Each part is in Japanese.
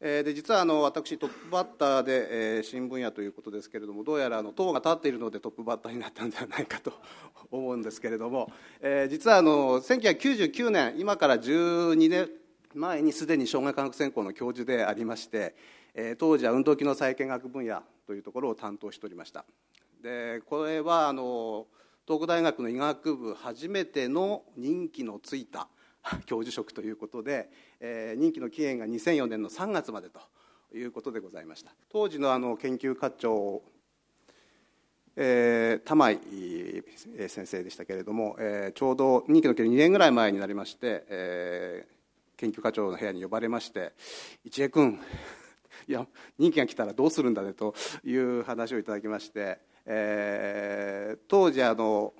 で実はあの私トップバッターで、えー、新聞屋ということですけれどもどうやらあの党が立っているのでトップバッターになったんではないかと 思うんですけれども、えー、実はあの1999年今から12年前にすでに障害科学専攻の教授でありまして、えー、当時は運動機能再建学分野というところを担当しておりましたでこれはあの東北大学の医学部初めての任期のついた 教授職ということで、えー、任期の期限が2004年の3月までということでございました当時のあの研究課長、えー、玉井先生でしたけれども、えー、ちょうど任期の期限2年ぐらい前になりまして、えー、研究課長の部屋に呼ばれまして「一江君いや任期が来たらどうするんだね」という話をいただきまして、えー、当時あの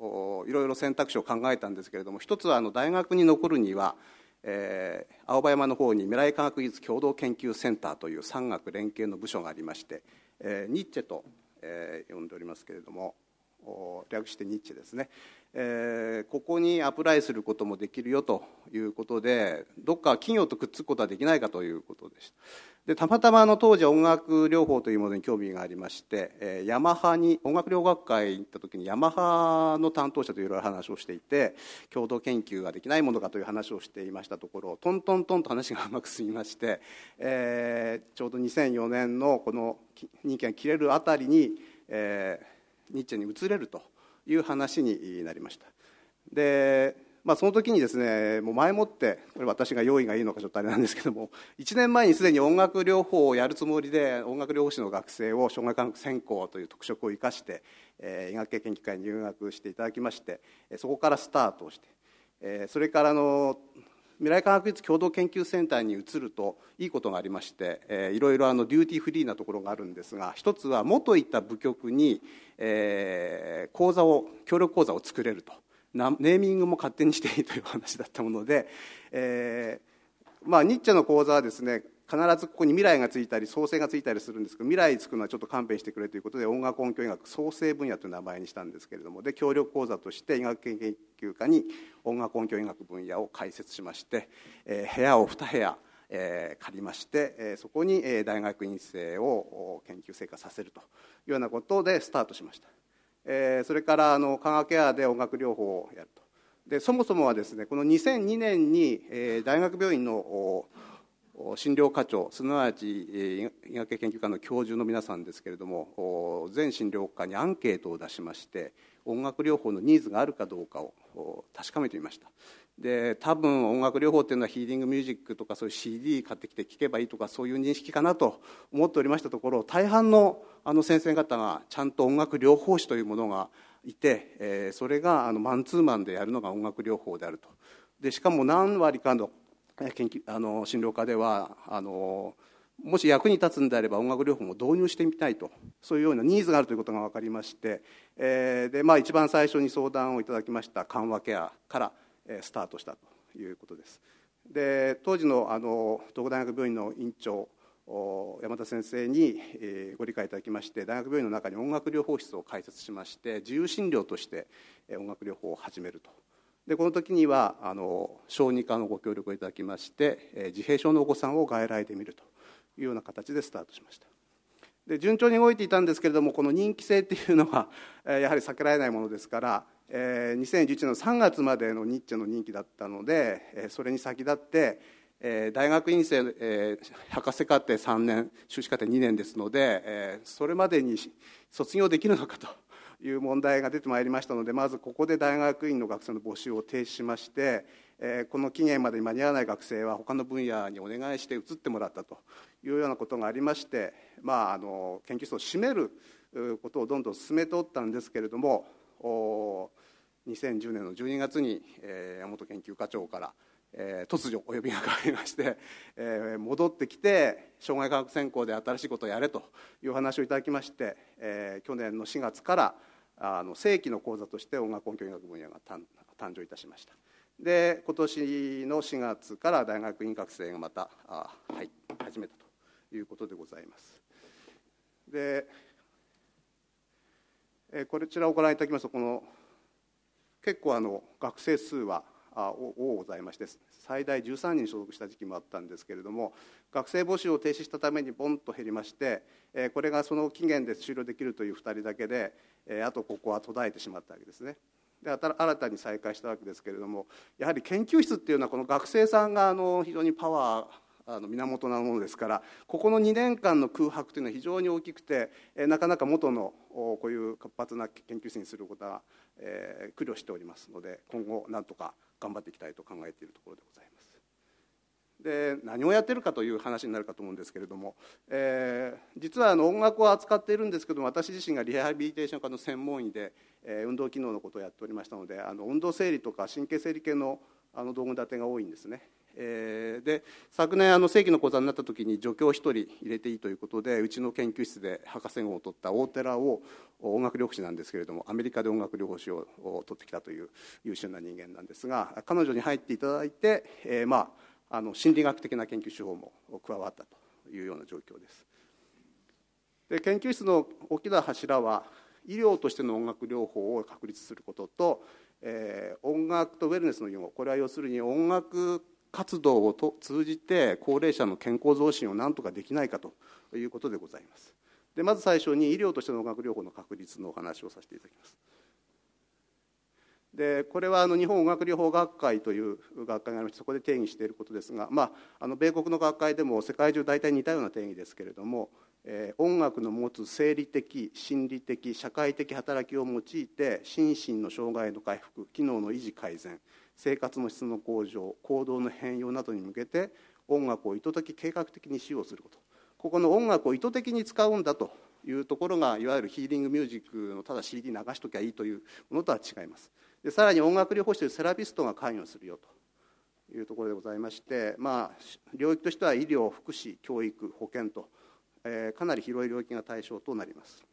いろいろ選択肢を考えたんですけれども一つはあの大学に残るには、えー、青葉山の方に未来科学技術共同研究センターという産学連携の部署がありまして、えー、ニッチェと、えー、呼んでおりますけれども略してニッチェですね、えー、ここにアプライすることもできるよということでどっか企業とくっつくことはできないかということでした。でたまたまあの当時音楽療法というものに興味がありまして、えー、ヤマハに音楽療学会に行った時にヤマハの担当者といろいろ話をしていて共同研究ができないものかという話をしていましたところトントントンと話がうまく進みまして、えー、ちょうど2004年のこの任期が切れるあたりに、えー、ニッチェに移れるという話になりました。でまあ、その時にですねもう前もってこれ私が用意がいいのかちょっとあれなんですけども1年前にすでに音楽療法をやるつもりで音楽療法士の学生を障害科学専攻という特色を生かして、えー、医学系研究会に入学していただきましてそこからスタートをして、えー、それからの未来科学術共同研究センターに移るといいことがありまして、えー、いろいろあのデューティーフリーなところがあるんですが一つは元いた部局に、えー、講座を協力講座を作れると。ネーミングも勝手にしていいという話だったもので、えーまあ、ニッチェの講座はですね必ずここに未来がついたり創生がついたりするんですけど未来つくのはちょっと勘弁してくれということで音楽音響医学創生分野という名前にしたんですけれどもで協力講座として医学研究科に音楽音響医学分野を開設しまして、えー、部屋を2部屋えー、借りまして、えー、そこに、え大学院生を研究成果させるというようなことでスタートしました。えそれからあの化学ケアで音楽療法をやるとでそもそもはですねこの2002年に、え大学病院の診療科長すなわち医学研究科の教授の皆さんですけれども全診療科にアンケートを出しまして音楽療法のニーズがあるかどうかを確かめてみましたで多分音楽療法っていうのはヒーリングミュージックとかそういう CD 買ってきて聴けばいいとかそういう認識かなと思っておりましたところ大半のあの先生方がちゃんと音楽療法士というものがいて、えー、それがあのマンツーマンでやるのが音楽療法であるとでしかも何割かの研究あの診療科ではあのもし役に立つんであれば音楽療法も導入してみたいとそういうようなニーズがあるということが分かりまして、えー、でまあ、一番最初に相談をいただきました緩和ケアからスタートしたということです。で当時のあの東北大学病院の院長山田先生にご理解いただきまして大学病院の中に音楽療法室を開設しまして自由診療として音楽療法を始めるとでこの時にはあの小児科のご協力をいただきまして自閉症のお子さんを外来で見るというような形でスタートしましたで順調に動いていたんですけれどもこの人気性っていうのは やはり避けられないものですから2011年の3月までのニッチェの任期だったのでそれに先立ってえ大学院生、え博士課程3年修士課程2年ですので、えそれまでに卒業できるのかという問題が出てまいりましたのでまずここで大学院の学生の募集を停止しまして、えこの期限までに間に合わない学生は他の分野にお願いして移ってもらったというようなことがありまして、まあ、あの研究室を閉めることをどんどん進めておったんですけれども2010年の12月に、え山本研究課長から、え突如お呼びがかかりまして、え戻ってきて障害科学専攻で新しいことをやれという話をいただきまして、え去年の4月からあの正規の講座として音楽音響医学分野が誕生いたしました。で今年の4月から大学院学生がまたはい、始めたということでございます。でこちらをご覧いただきますとこの結構あの学生数は多ございまして最大13人所属した時期もあったんですけれども学生募集を停止したためにボンと減りましてこれがその期限で終了できるという2人だけであとここは途絶えてしまったわけですね。で新たに再開したわけですけれどもやはり研究室っていうのはこの学生さんがあの非常にパワーあの源なものですからここの2年間の空白というのは非常に大きくてなかなか元のこういう活発な研究室にすることは、えー、苦慮しておりますので今後なんとか頑張っていきたいと考えているところでございます。で何をやってるかという話になるかと思うんですけれども、えー、実はあの音楽を扱っているんですけども私自身がリハビリテーション科の専門医で、えー、運動機能のことをやっておりましたのであの運動整理とか神経整理系のあの道具立てが多いんですね。えー、で昨年あの正規の講座になった時に助教1人入れていいということでうちの研究室で博士号を取った大寺を音楽療法士なんですけれどもアメリカで音楽療法士を取ってきたという優秀な人間なんですが彼女に入っていただいて、えー、まああの心理学的な研究手法も加わったというような状況です。で研究室の大きな柱は医療としての音楽療法を確立することと、えー、音楽とウェルネスの融合これは要するに音楽活動をと通じて高齢者の健康増進を何とかできないかということでございます。でまず最初に医療としての音楽療法の確立のお話をさせていただきます。でこれはあの日本音楽療法学会という学会がありましてそこで定義していることですが、まあ、あの米国の学会でも世界中大体似たような定義ですけれども、えー、音楽の持つ生理的心理的社会的働きを用いて心身の障害の回復機能の維持改善生活の質の向上行動の変容などに向けて音楽を意図的計画的に使用することここの音楽を意図的に使うんだというところがいわゆるヒーリングミュージックのただ CD 流しときゃいいというものとは違います。でさらに音楽療法士というセラピストが関与するよというところでございまして、まあ、領域としては医療福祉教育保健と、えー、かなり広い領域が対象となります。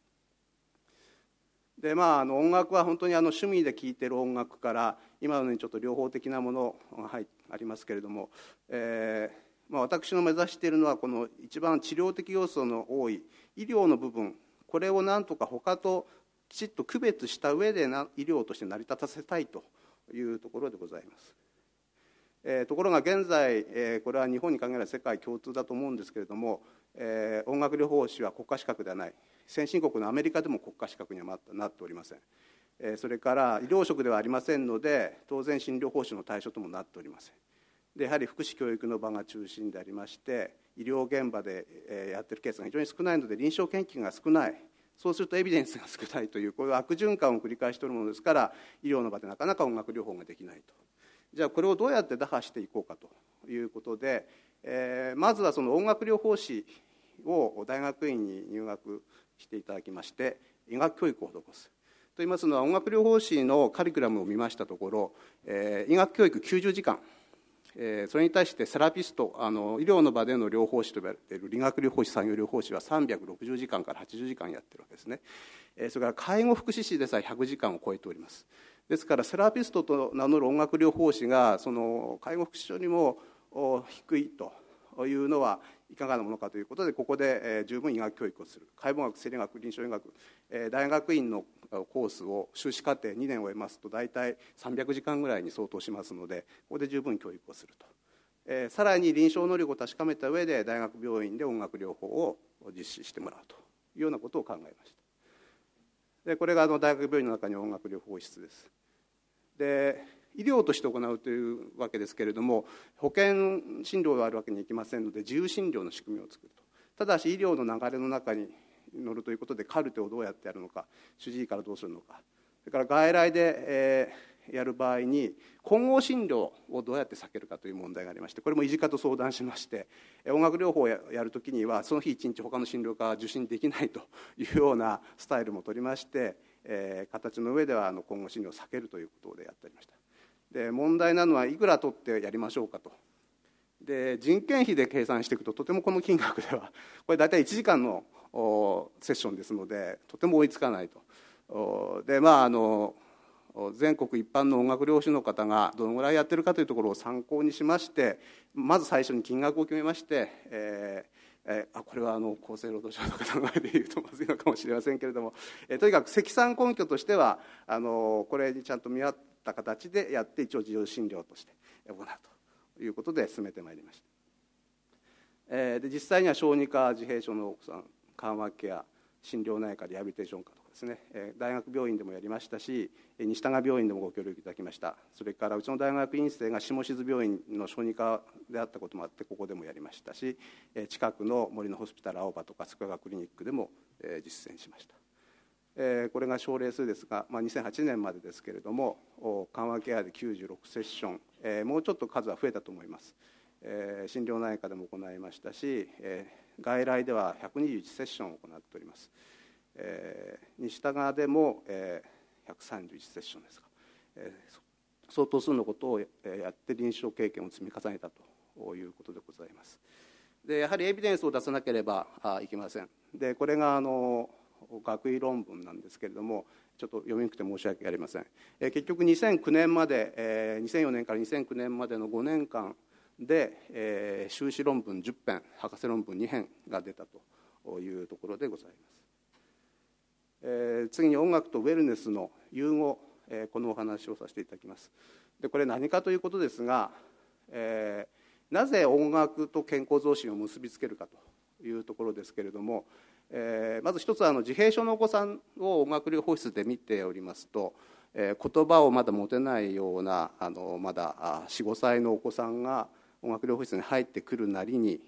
でまあ、あの音楽は本当にあの趣味で聴いてる音楽から今のようにちょっと両方的なものが、はい、ありますけれども、えーまあ、私の目指しているのはこの一番治療的要素の多い医療の部分これをなんとか他ときちっと区別した上でな医療として成り立たせたいというところでございます。えー、ところが現在、えー、これは日本に限らず世界共通だと思うんですけれども、えー、音楽療法士は国家資格ではない先進国のアメリカでも国家資格にはなっておりません、えー、それから医療職ではありませんので当然診療報酬の対象ともなっておりませんでやはり福祉教育の場が中心でありまして医療現場でやってるケースが非常に少ないので臨床研究が少ないそうするとエビデンスが少ないというこういう悪循環を繰り返しているものですから医療の場でなかなか音楽療法ができないとじゃあこれをどうやって打破していこうかということで、えー、まずはその音楽療法士を大学院に入学していただきまして医学教育を施す。と言いますのは音楽療法士のカリキュラムを見ましたところ、えー、医学教育90時間えそれに対してセラピストあの医療の場での療法士と呼ばれている理学療法士産業療法士は360時間から80時間やってるわけですね、えそれから介護福祉士でさえ100時間を超えておりますですからセラピストと名乗る音楽療法士がその介護福祉所にも低いというのはいかがなものかということでここで、え十分医学教育をする解剖学生理学臨床医学、え大学院のコースを修士課程2年を終えますと大体300時間ぐらいに相当しますのでここで十分教育をすると、えさらに臨床能力を確かめた上で大学病院で音楽療法を実施してもらうというようなことを考えましたでこれがあの大学病院の中に音楽療法室ですで医療として行うというわけですけれども保険診療があるわけにいきませんので自由診療の仕組みを作るとただし医療の流れの中に乗るということでカルテをどうやってやるのか主治医からどうするのかそれから外来で、えー、やる場合に混合診療をどうやって避けるかという問題がありましてこれも医師科と相談しまして音楽療法をやるときにはその日一日他の診療科は受診できないというようなスタイルも取りまして、え形の上ではあの混合診療を避けるということでやっておりました。で問題なのはいくら取ってやりましょうかとで人件費で計算していくととてもこの金額では これ大体1時間のセッションですのでとても追いつかないとでまああの全国一般の音楽療師の方がどのぐらいやってるかというところを参考にしましてまず最初に金額を決めまして、えーえあこれはあの厚生労働省の方の前で言うとまずいのかもしれませんけれども、えとにかく積算根拠としてはあのこれにちゃんと見合ってった形でやって一応自由診療として行うということで進めてまいりました、えー、で実際には小児科自閉症の奥さん緩和ケア心療内科リハビリテーション科とかですね、えー、大学病院でもやりましたし西多賀病院でもご協力いただきましたそれからうちの大学院生が下志津病院の小児科であったこともあってここでもやりましたし、えー、近くの森のホスピタル青葉とか筑波クリニックでも、えー、実践しましたえこれが症例数ですが、まあ、2008年までですけれども緩和ケアで96セッション、えもうちょっと数は増えたと思います、え心療内科でも行いましたし、え外来では121セッションを行っております、え西田側でも、え131セッションですか、え相当数のことをやって臨床経験を積み重ねたということでございますでやはりエビデンスを出さなければいけませんでこれがあの学位論文なんですけれどもちょっと読みにくくて申し訳ありません、え結局2009年まで、えー、2004年から2009年までの5年間で、えー、修士論文10編博士論文2編が出たというところでございます、えー、次に音楽とウェルネスの融合、えー、このお話をさせていただきますでこれ何かということですが、えー、なぜ音楽と健康増進を結びつけるかというところですけれどもえー、まず一つはあの自閉症のお子さんを音楽療法室で見ておりますと、えー、言葉をまだ持てないようなあのまだ45歳のお子さんが音楽療法室に入ってくるなりに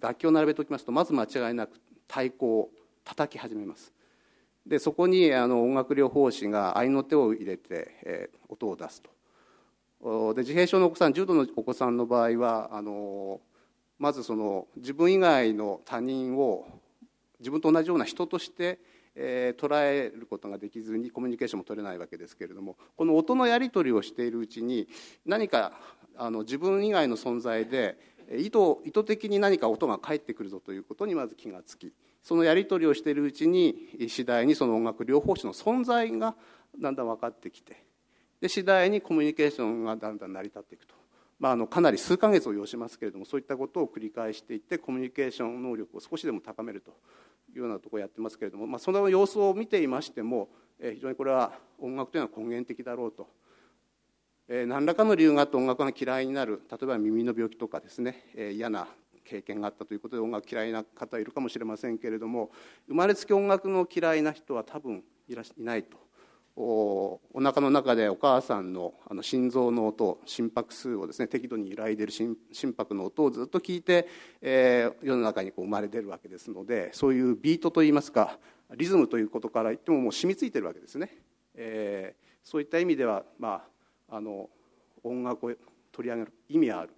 楽器を並べておきますとまず間違いなく太鼓を叩き始めます。でそこにあの音楽療法士が合いの手を入れて、えー、音を出すとで自閉症のお子さん重度のお子さんの場合はあのまずその自分以外の他人を自分と同じような人として、えー、捉えることができずにコミュニケーションも取れないわけですけれどもこの音のやり取りをしているうちに何かあの自分以外の存在で意図意図的に何か音が返ってくるぞということにまず気がつきそのやり取りをしているうちに次第にその音楽療法士の存在がだんだん分かってきてで次第にコミュニケーションがだんだん成り立っていくとまあ、あのかなり数か月を要しますけれどもそういったことを繰り返していってコミュニケーション能力を少しでも高めるというようなところをやってますけれども、まあ、その様子を見ていましても、えー、非常にこれは音楽というのは根源的だろうと。えー、何らかの理由があって音楽が嫌いになる例えば耳の病気とかですね、えー、嫌な経験があったということで音楽嫌いな方いるかもしれませんけれども生まれつき音楽の嫌いな人は多分いらいないとお腹の中でお母さんのあの心臓の音心拍数をですね適度に揺らいでる心拍の音をずっと聞いて、えー、世の中にこう生まれ出るわけですのでそういうビートといいますかリズムということから言ってももう染みついてるわけですね、えー、そういった意味では、まあ、あの音楽を取り上げる意味ある、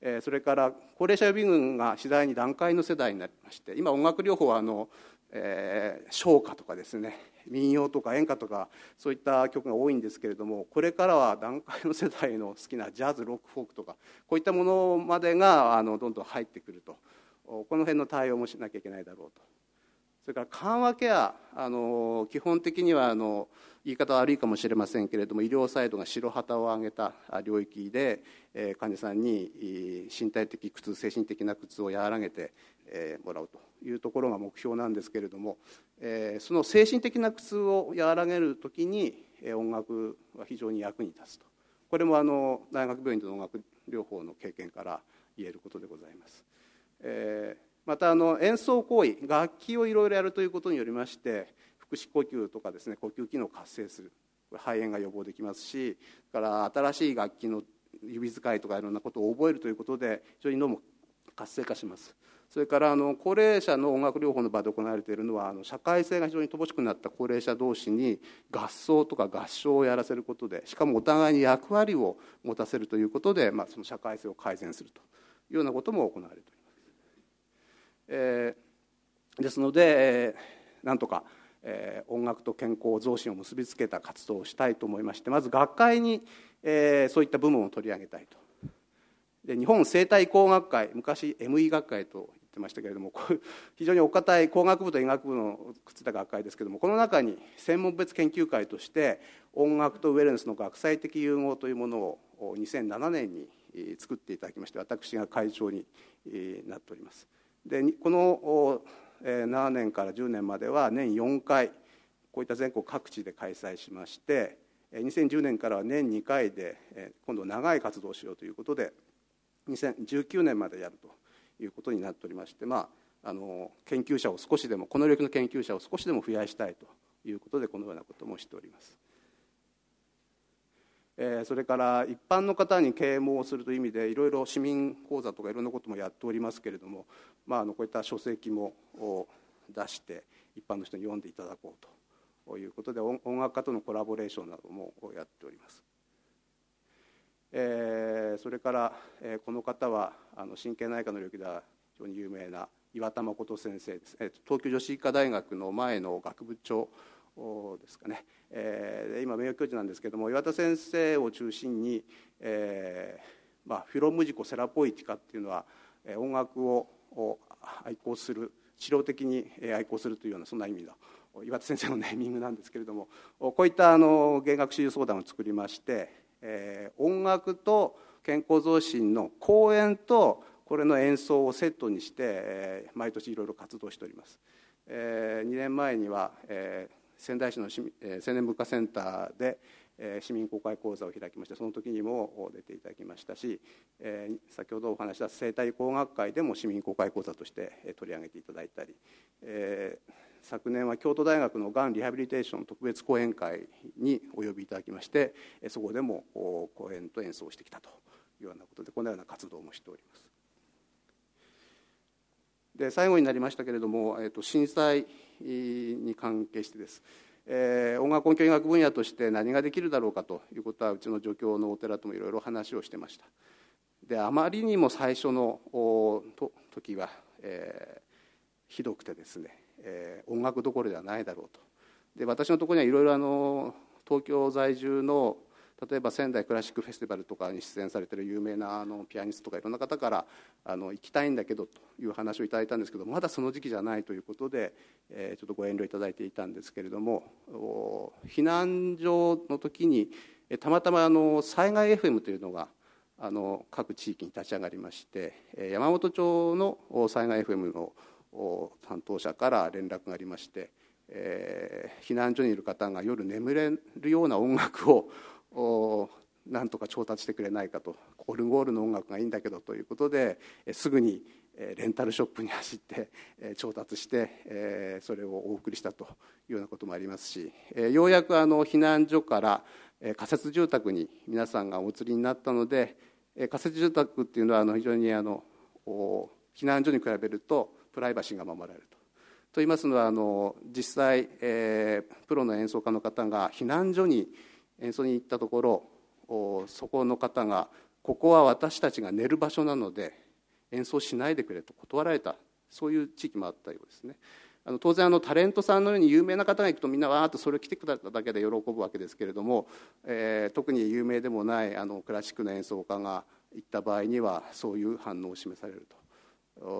えー、それから高齢者予備軍が次第に段階の世代になりまして今音楽療法はあのえー、唱歌とかですね民謡とか演歌とかそういった曲が多いんですけれどもこれからは団塊の世代の好きなジャズロックフォークとかこういったものまでがあのどんどん入ってくるとこの辺の対応もしなきゃいけないだろうとそれから緩和ケアあの基本的にはあの言い方悪いかもしれませんけれども医療サイドが白旗を上げた領域で、えー、患者さんに身体的苦痛精神的な苦痛を和らげてもらうというところが目標なんですけれどもその精神的な苦痛を和らげるときに音楽は非常に役に立つとこれもあの大学病院での音楽療法の経験から言えることでございます。えーまたあの演奏行為楽器をいろいろやるということによりまして腹式呼吸とかですね呼吸機能を活性するこれ肺炎が予防できますしから新しい楽器の指使いとかいろんなことを覚えるということで非常に脳も活性化しますそれからあの高齢者の音楽療法の場で行われているのはあの社会性が非常に乏しくなった高齢者同士に合奏とか合唱をやらせることでしかもお互いに役割を持たせるということで、まあ、その社会性を改善するというようなことも行われております。えー、ですので、えー、なんとか、えー、音楽と健康増進を結びつけた活動をしたいと思いましてまず学会に、えー、そういった部門を取り上げたいと。で日本生態工学会昔 ME 学会とてましたけれども非常にお堅い工学部と医学部のくっついた学会ですけどもこの中に専門別研究会として音楽とウェルネスの学際的融合というものを2007年に作っていただきまして私が会長になっております。でこの7年から10年までは年4回こういった全国各地で開催しまして2010年からは年2回で今度長い活動をしようということで2019年までやると。いうことになっておりまして、まあ、あの研究者を少しでもこの領域の研究者を少しでも増やしたいということでこのようなこともしております。えそれから一般の方に啓蒙をするという意味でいろいろ市民講座とかいろんなこともやっておりますけれども、まあ、あのこういった書籍も出して一般の人に読んでいただこうということで音楽家とのコラボレーションなどもやっております。えー、それから、えー、この方はあの神経内科の領域では非常に有名な岩田誠先生です、えー、東京女子医科大学の前の学部長ですかね、えー、今名誉教授なんですけども岩田先生を中心に、えーまあ、フィロムジコセラポイティカっていうのは音楽を愛好する治療的に愛好するというようなそんな意味の岩田先生のネーミングなんですけれどもこういったあの弦楽手術相談を作りましてえー、音楽と健康増進の講演とこれの演奏をセットにして、えー、毎年いろいろ活動しております、えー、2年前には、えー、仙台市の市、えー、青年文化センターで、え市民公開講座を開きましてその時にも出ていただきましたし、え先ほどお話した生態工学会でも市民公開講座として取り上げていただいたり、え昨年は京都大学のがんリハビリテーション特別講演会にお呼びいただきましてそこでも講演と演奏してきたというようなことでこのような活動もしております。で最後になりましたけれども、えと震災に関係してです、えー、音楽音響医学分野として何ができるだろうかということはうちの助教のお寺ともいろいろ話をしてましたであまりにも最初の時は、えー、ひどくてですね、えー、音楽どころではないだろうとで私のところにはいろいろ東京在住の例えば仙台クラシックフェスティバルとかに出演されてる有名なあのピアニストとかいろんな方からあの行きたいんだけどという話をいただいたんですけどまだその時期じゃないということで、えー、ちょっとご遠慮いただいていたんですけれども避難所の時にたまたまあの災害 FM というのがあの各地域に立ち上がりまして山本町の災害 FM の担当者から連絡がありまして、えー、避難所にいる方が夜眠れるような音楽をなんとか調達してくれないかとオルゴールの音楽がいいんだけどということですぐにレンタルショップに走って調達してそれをお送りしたというようなこともありますしようやくあの避難所から仮設住宅に皆さんがお移りになったので仮設住宅っていうのはあの非常にあの避難所に比べるとプライバシーが守られると。と言いますのはあの実際プロの演奏家の方が避難所に演奏に行ったところそこの方が「ここは私たちが寝る場所なので演奏しないでくれ」と断られたそういう地域もあったようですね。あの当然あのタレントさんのように有名な方が行くとみんなわーっとそれを来てくれただけで喜ぶわけですけれども、えー、特に有名でもないあのクラシックの演奏家が行った場合にはそういう反応を示されると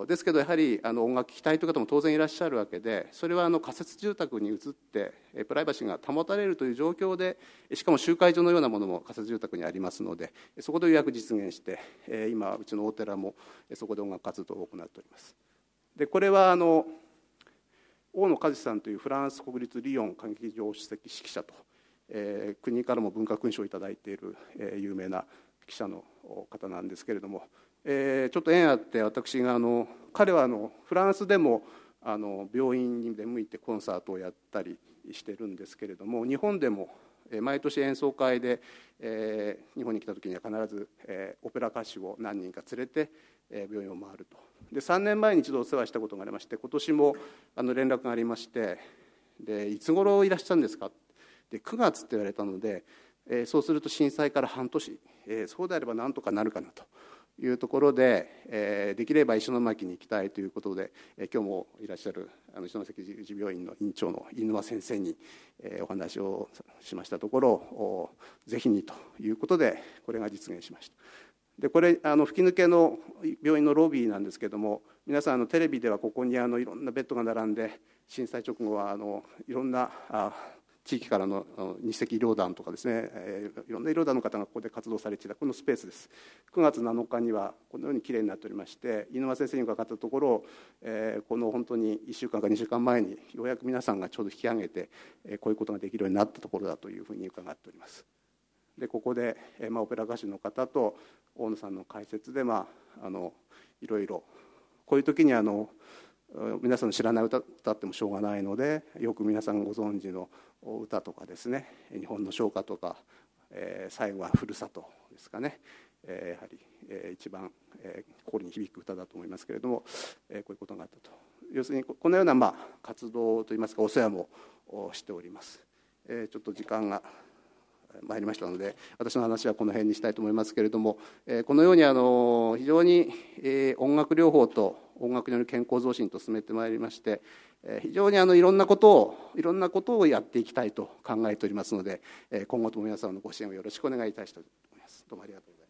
ですけどやはりあの音楽聴きたいという方も当然いらっしゃるわけでそれはあの仮設住宅に移ってプライバシーが保たれるという状況でしかも集会所のようなものも仮設住宅にありますのでそこで予約実現して今うちのお寺もそこで音楽活動を行っております。でこれはあの大野和志さんというフランス国立リヨン歌劇場主席指揮者と、え国からも文化勲章を頂いている、え有名な記者の方なんですけれどもえー、ちょっと縁あって私があの彼はあのフランスでもあの病院に出向いてコンサートをやったりしてるんですけれども日本でも毎年演奏会で、えー、日本に来た時には必ず、えー、オペラ歌手を何人か連れて、えー、病院を回るとで3年前に一度お世話したことがありまして今年もあの連絡がありましてでいつ頃いらっしゃるんですかで9月って言われたので、えー、そうすると震災から半年、えー、そうであればなんとかなるかなというところで、えー、できれば石巻に行きたいということで、えー、今日もいらっしゃるあの石巻慈病院の院長の飯沼先生に、えー、お話をしましたところおぜひにということでこれが実現しましたでこれあの吹き抜けの病院のロビーなんですけども皆さんあのテレビではここにあのいろんなベッドが並んで震災直後はあのいろんなあ地域からの二赤医療団とかですね、えー、いろんな医療団の方がここで活動されていたこのスペースです9月7日にはこのようにきれいになっておりまして井上先生に伺ったところ、えー、この本当に1週間か2週間前にようやく皆さんがちょうど引き上げて、えー、こういうことができるようになったところだというふうに伺っておりますでここで、えーまあ、オペラ歌手の方と大野さんの解説で、まあ、あのいろいろこういう時にあの皆さんの知らない歌歌ってもしょうがないのでよく皆さんご存知の歌とかですね日本の唱歌とか、えー、最後はふるさとですかね、えー、やはり、えー、一番、えー、心に響く歌だと思いますけれども、えー、こういうことがあったと要するにこのような、まあ、活動といいますかお世話もしております、えー、ちょっと時間が参りましたので私の話はこの辺にしたいと思いますけれども、えー、このようにあの非常に、えー、音楽療法と音楽による健康増進と進めてまいりまして、え非常にあのいろんなことをいろんなことをやっていきたいと考えておりますので、え今後とも皆様のご支援をよろしくお願いいたしたいと思ます。どうもありがとうございます